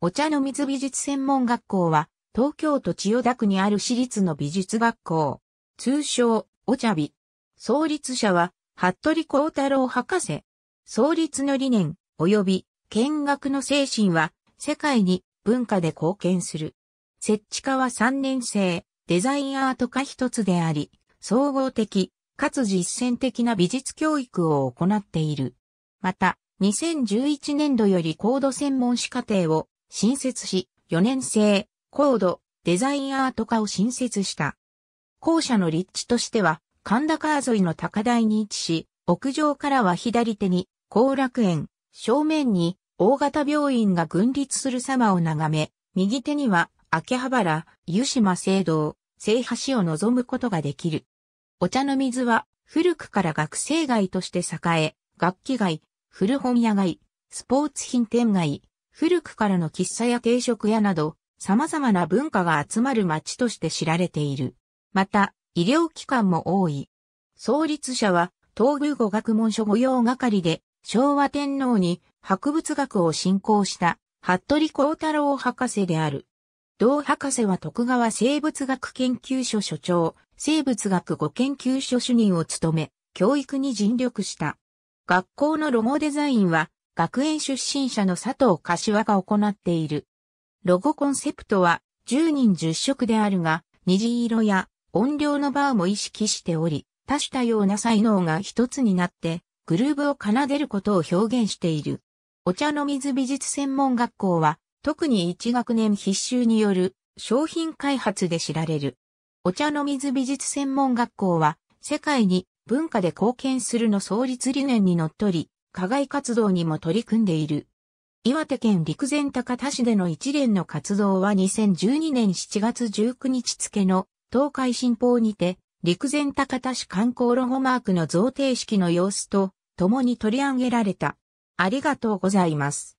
お茶の水美術専門学校は、東京都千代田区にある私立の美術学校。通称、お茶美。創立者は、服部幸太郎博士。創立の理念、及び、見学の精神は、世界に文化で貢献する。設置家は3年生、デザインアート科一つであり、総合的、かつ実践的な美術教育を行っている。また、2011年度より高度専門士課程を新設し、4年生、コード、デザインアート科を新設した。校舎の立地としては、神田川沿いの高台に位置し、屋上からは左手に、後楽園、正面に、大型病院が群立する様を眺め、右手には、秋葉原、湯島聖堂、聖橋を望むことができる。お茶の水は、古くから学生街として栄え、楽器街、古本屋街、スポーツ品店街、古くからの喫茶や定食屋など、様々な文化が集まる街として知られている。また、医療機関も多い。創立者は、東宮語学問所御用係で、昭和天皇に博物学を進行した、服部幸太郎博士である。同博士は徳川生物学研究所所長、生物学語研究所主任を務め、教育に尽力した。学校のロゴデザインは、学園出身者の佐藤柏が行っている。ロゴコンセプトは10人10色であるが、虹色や音量のバーも意識しており、多種多様な才能が一つになって、グルーブを奏でることを表現している。お茶の水美術専門学校は、特に1学年必修による商品開発で知られる。お茶の水美術専門学校は、世界に文化で貢献するの創立理念にのっとり、課外活動にも取り組んでいる。岩手県陸前高田市での一連の活動は2012年7月19日付の東海新報にて、陸前高田市観光ロゴマークの贈呈式の様子と共に取り上げられた。ありがとうございます。